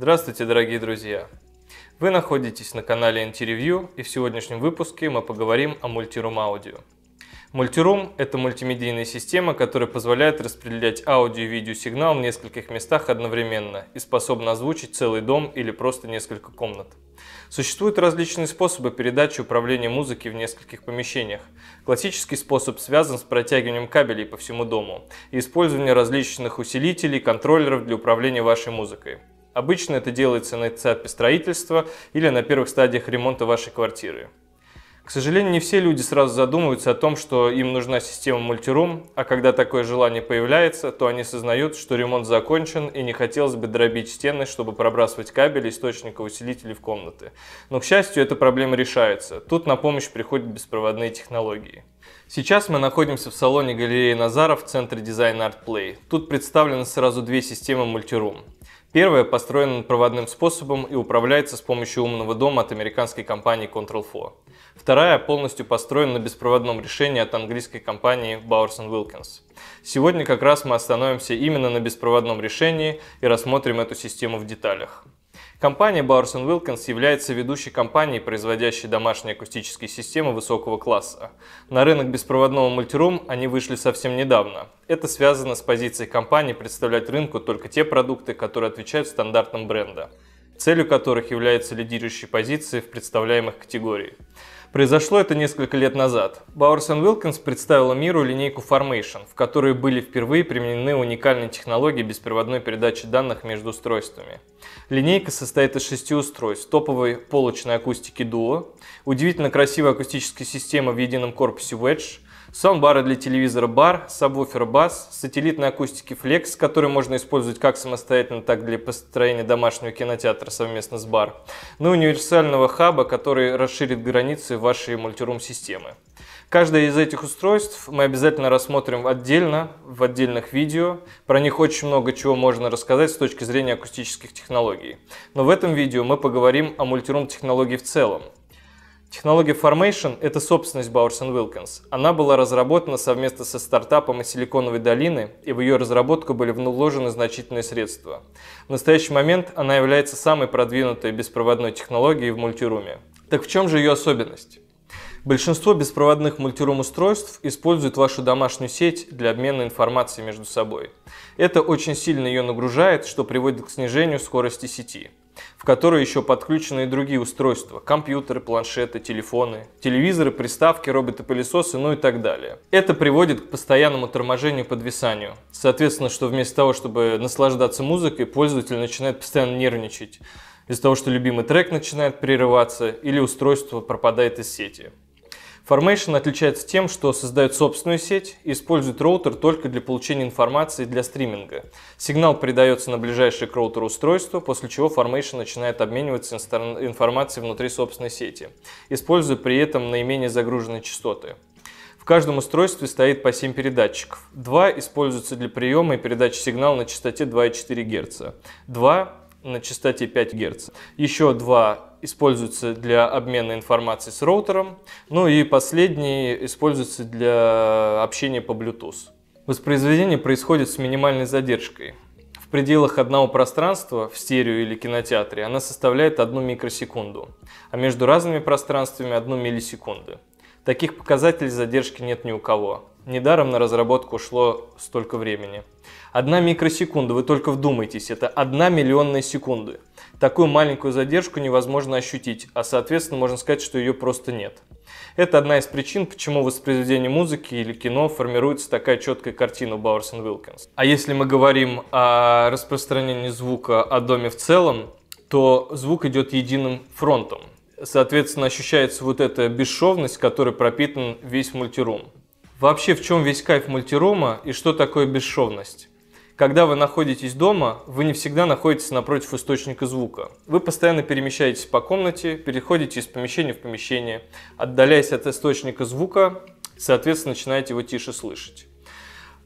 Здравствуйте, дорогие друзья! Вы находитесь на канале IntiReview и в сегодняшнем выпуске мы поговорим о Multiroom Audio. Multiroom – это мультимедийная система, которая позволяет распределять аудио и видеосигнал в нескольких местах одновременно и способна озвучить целый дом или просто несколько комнат. Существуют различные способы передачи управления музыки в нескольких помещениях. Классический способ связан с протягиванием кабелей по всему дому и использованием различных усилителей, контроллеров для управления вашей музыкой. Обычно это делается на этапе строительства или на первых стадиях ремонта вашей квартиры. К сожалению, не все люди сразу задумываются о том, что им нужна система мультирум, а когда такое желание появляется, то они сознают, что ремонт закончен и не хотелось бы дробить стены, чтобы пробрасывать кабели, источника, усилителей в комнаты. Но, к счастью, эта проблема решается. Тут на помощь приходят беспроводные технологии. Сейчас мы находимся в салоне галереи Назаров в центре дизайна Play. Тут представлены сразу две системы мультирум. Первая построена проводным способом и управляется с помощью умного дома от американской компании Control4. Вторая полностью построена на беспроводном решении от английской компании Bowers Wilkins. Сегодня как раз мы остановимся именно на беспроводном решении и рассмотрим эту систему в деталях. Компания Bowers Wilkins является ведущей компанией, производящей домашние акустические системы высокого класса. На рынок беспроводного мультирум они вышли совсем недавно. Это связано с позицией компании представлять рынку только те продукты, которые отвечают стандартам бренда, целью которых являются лидирующие позиции в представляемых категориях. Произошло это несколько лет назад. Bowers Wilkins представила миру линейку Formation, в которой были впервые применены уникальные технологии беспроводной передачи данных между устройствами. Линейка состоит из шести устройств, топовой полочной акустики Duo, удивительно красивой акустической системы в едином корпусе Wedge, саундбары для телевизора бар, сабвуфер бас, сателлитной акустики флекс, который можно использовать как самостоятельно, так и для построения домашнего кинотеатра совместно с бар, ну и универсального хаба, который расширит границы вашей мультирум-системы. Каждое из этих устройств мы обязательно рассмотрим отдельно, в отдельных видео. Про них очень много чего можно рассказать с точки зрения акустических технологий. Но в этом видео мы поговорим о мультирум-технологии в целом, Технология Formation – это собственность Bowers Wilkins. Она была разработана совместно со стартапом из Силиконовой долины, и в ее разработку были вложены значительные средства. В настоящий момент она является самой продвинутой беспроводной технологией в мультируме. Так в чем же ее особенность? Большинство беспроводных мультирум-устройств используют вашу домашнюю сеть для обмена информацией между собой. Это очень сильно ее нагружает, что приводит к снижению скорости сети в которую еще подключены и другие устройства – компьютеры, планшеты, телефоны, телевизоры, приставки, роботы-пылесосы, ну и так далее. Это приводит к постоянному торможению и подвисанию. Соответственно, что вместо того, чтобы наслаждаться музыкой, пользователь начинает постоянно нервничать из-за того, что любимый трек начинает прерываться или устройство пропадает из сети. Formation отличается тем, что создает собственную сеть и использует роутер только для получения информации для стриминга. Сигнал передается на ближайшее к роутеру устройство, после чего Formation начинает обмениваться информацией внутри собственной сети, используя при этом наименее загруженные частоты. В каждом устройстве стоит по 7 передатчиков. Два используются для приема и передачи сигнала на частоте 2,4 Гц. Два на частоте 5 Гц. Еще два используется для обмена информацией с роутером. Ну и последний используется для общения по Bluetooth. Воспроизведение происходит с минимальной задержкой. В пределах одного пространства в стерео или кинотеатре она составляет одну микросекунду, а между разными пространствами одну миллисекунду. Таких показателей задержки нет ни у кого. Недаром на разработку ушло столько времени. Одна микросекунда, вы только вдумайтесь, это одна миллионная секунды. Такую маленькую задержку невозможно ощутить, а соответственно можно сказать, что ее просто нет. Это одна из причин, почему в воспроизведении музыки или кино формируется такая четкая картина у Бауэрс Уилкинс. А если мы говорим о распространении звука о доме в целом, то звук идет единым фронтом. Соответственно, ощущается вот эта бесшовность, которой пропитан весь мультирум. Вообще, в чем весь кайф мультирума и что такое бесшовность? Когда вы находитесь дома, вы не всегда находитесь напротив источника звука. Вы постоянно перемещаетесь по комнате, переходите из помещения в помещение, отдаляясь от источника звука, соответственно, начинаете его тише слышать.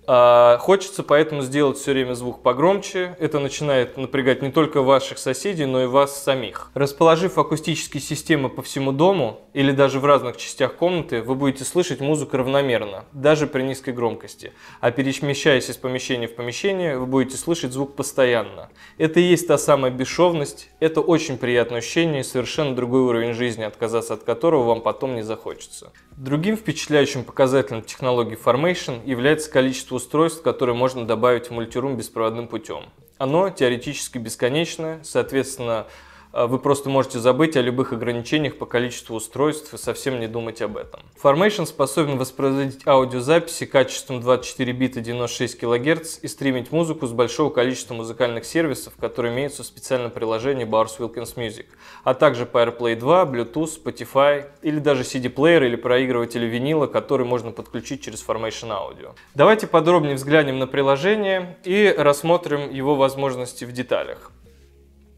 А, хочется поэтому сделать все время звук погромче. Это начинает напрягать не только ваших соседей, но и вас самих. Расположив акустические системы по всему дому или даже в разных частях комнаты, вы будете слышать музыку равномерно, даже при низкой громкости. А перемещаясь из помещения в помещение, вы будете слышать звук постоянно. Это и есть та самая бесшовность. Это очень приятное ощущение и совершенно другой уровень жизни, отказаться от которого вам потом не захочется. Другим впечатляющим показателем технологии Formation является количество устройств, которые можно добавить в мультирум беспроводным путем. Оно теоретически бесконечное, соответственно, а, вы просто можете забыть о любых ограничениях по количеству устройств и совсем не думать об этом. Formation способен воспроизводить аудиозаписи качеством 24 бита 96 кГц и стримить музыку с большого количества музыкальных сервисов, которые имеются в специальном приложении Bars Wilkins Music, а также по AirPlay 2, Bluetooth, Spotify или даже CD-плеер или проигрыватель винила, который можно подключить через Formation Audio. Давайте подробнее взглянем на приложение и рассмотрим его возможности в деталях.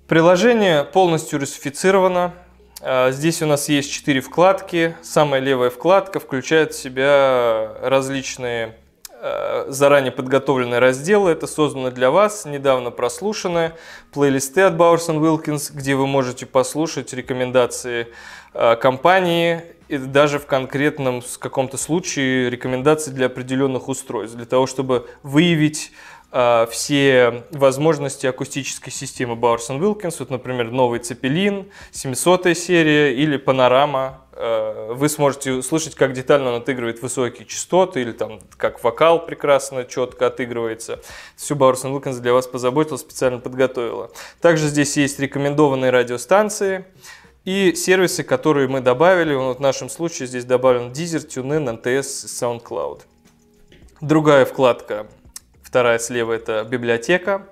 Приложение полностью русифицировано. А, здесь у нас есть четыре вкладки. Самая левая вкладка включает в себя различные а, заранее подготовленные разделы. Это создано для вас, недавно прослушанное. Плейлисты от Bowers Wilkins, где вы можете послушать рекомендации а, компании и даже в конкретном каком-то случае рекомендации для определенных устройств, для того, чтобы выявить Э, все возможности акустической системы Bowers Wilkins, вот, например, новый Цепелин, 700 серия или Панорама, э, вы сможете услышать, как детально он отыгрывает высокие частоты, или там как вокал прекрасно, четко отыгрывается. Всю Bowers Wilkins для вас позаботилась, специально подготовила. Также здесь есть рекомендованные радиостанции и сервисы, которые мы добавили. Вот в нашем случае здесь добавлен Deezer, TuneIn, NTS и SoundCloud. Другая вкладка вторая слева это библиотека.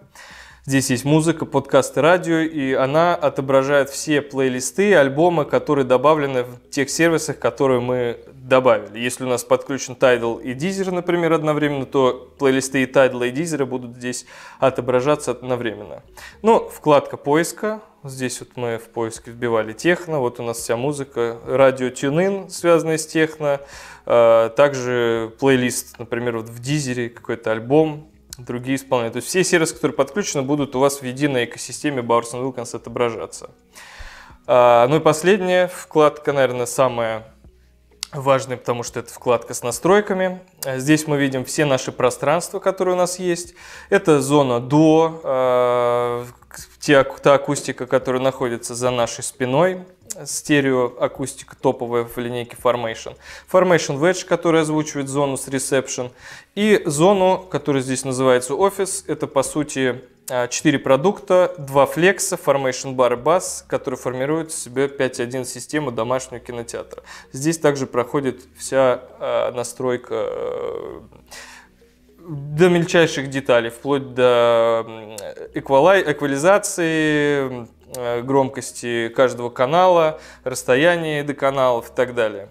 Здесь есть музыка, подкасты, радио, и она отображает все плейлисты, альбомы, которые добавлены в тех сервисах, которые мы добавили. Если у нас подключен Tidal и Deezer, например, одновременно, то плейлисты и Tidal, и Deezer будут здесь отображаться одновременно. Ну, вкладка поиска. Здесь вот мы в поиске вбивали техно, вот у нас вся музыка, радио TuneIn, связанная с техно, а, также плейлист, например, вот в Дизере какой-то альбом, другие исполняют. То есть все сервисы, которые подключены, будут у вас в единой экосистеме Bowers Wilkins отображаться. А, ну и последняя вкладка, наверное, самая важная, потому что это вкладка с настройками. Здесь мы видим все наши пространства, которые у нас есть. Это зона до, э, те, та акустика, которая находится за нашей спиной стереоакустика топовая в линейке Formation. Formation Wedge, который озвучивает зону с Reception. И зону, которая здесь называется Office, это по сути 4 а, продукта, 2 флекса, Formation Bar и Bass, которые формируют в себе 5.1 систему домашнего кинотеатра. Здесь также проходит вся а, настройка э, до мельчайших деталей, вплоть до эквалай эквализации, Э, громкости каждого канала, расстояние до каналов и так далее.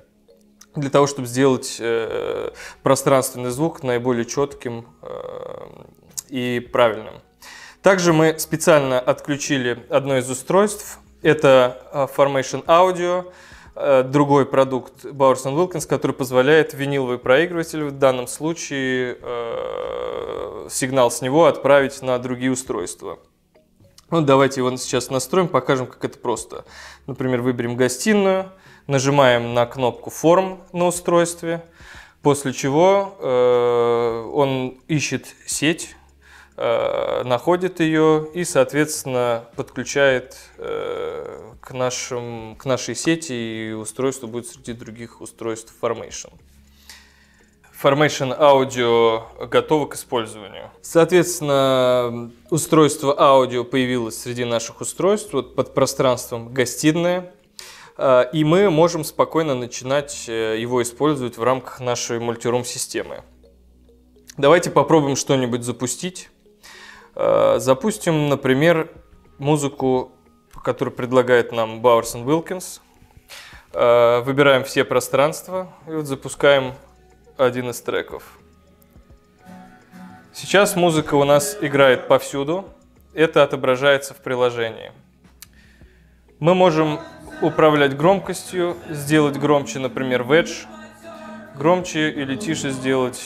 Для того, чтобы сделать э, пространственный звук наиболее четким э, и правильным. Также мы специально отключили одно из устройств. Это э, Formation Audio, э, другой продукт Bowers Wilkins, который позволяет виниловый проигрыватель в данном случае э, сигнал с него отправить на другие устройства. Ну, давайте его сейчас настроим, покажем, как это просто. Например, выберем гостиную, нажимаем на кнопку «Форм» на устройстве, после чего э, он ищет сеть, э, находит ее и, соответственно, подключает э, к, нашим, к нашей сети, и устройство будет среди других устройств Formation. Formation Audio готова к использованию. Соответственно, устройство аудио появилось среди наших устройств вот под пространством гостиная, а, и мы можем спокойно начинать э, его использовать в рамках нашей мультирум-системы. Давайте попробуем что-нибудь запустить. А, запустим, например, музыку, которую предлагает нам Bowers Wilkins. А, выбираем все пространства и вот запускаем один из треков. Сейчас музыка у нас играет повсюду. Это отображается в приложении. Мы можем управлять громкостью, сделать громче, например, ведж, громче или тише сделать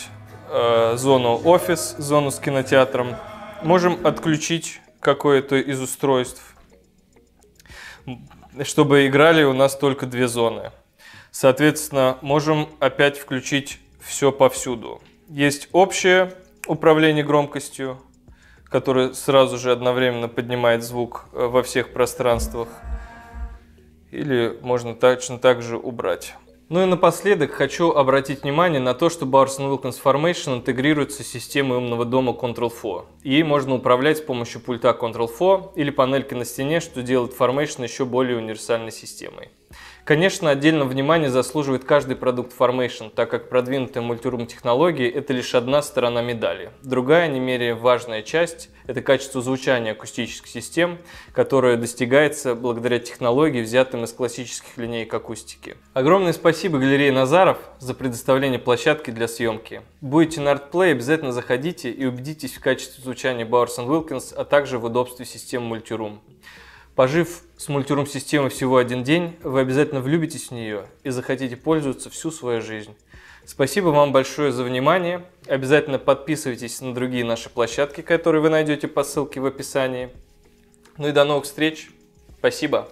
э, зону офис, зону с кинотеатром. Можем отключить какое-то из устройств, чтобы играли у нас только две зоны. Соответственно, можем опять включить все повсюду. Есть общее управление громкостью, которое сразу же одновременно поднимает звук э, во всех пространствах. Или можно точно так же убрать. Ну и напоследок хочу обратить внимание на то, что Barson Wilkins Formation интегрируется с системой умного дома Control4. Ей можно управлять с помощью пульта Control4 или панельки на стене, что делает Formation еще более универсальной системой. Конечно, отдельно внимание заслуживает каждый продукт Formation, так как продвинутые мультирум технологии – это лишь одна сторона медали. Другая, не менее важная часть – это качество звучания акустических систем, которое достигается благодаря технологии, взятым из классических линеек акустики. Огромное спасибо галерее Назаров за предоставление площадки для съемки. Будете на ArtPlay, обязательно заходите и убедитесь в качестве звучания Bowers Wilkins, а также в удобстве системы мультирум. Пожив с мультирум-системой всего один день, вы обязательно влюбитесь в нее и захотите пользоваться всю свою жизнь. Спасибо вам большое за внимание. Обязательно подписывайтесь на другие наши площадки, которые вы найдете по ссылке в описании. Ну и до новых встреч. Спасибо.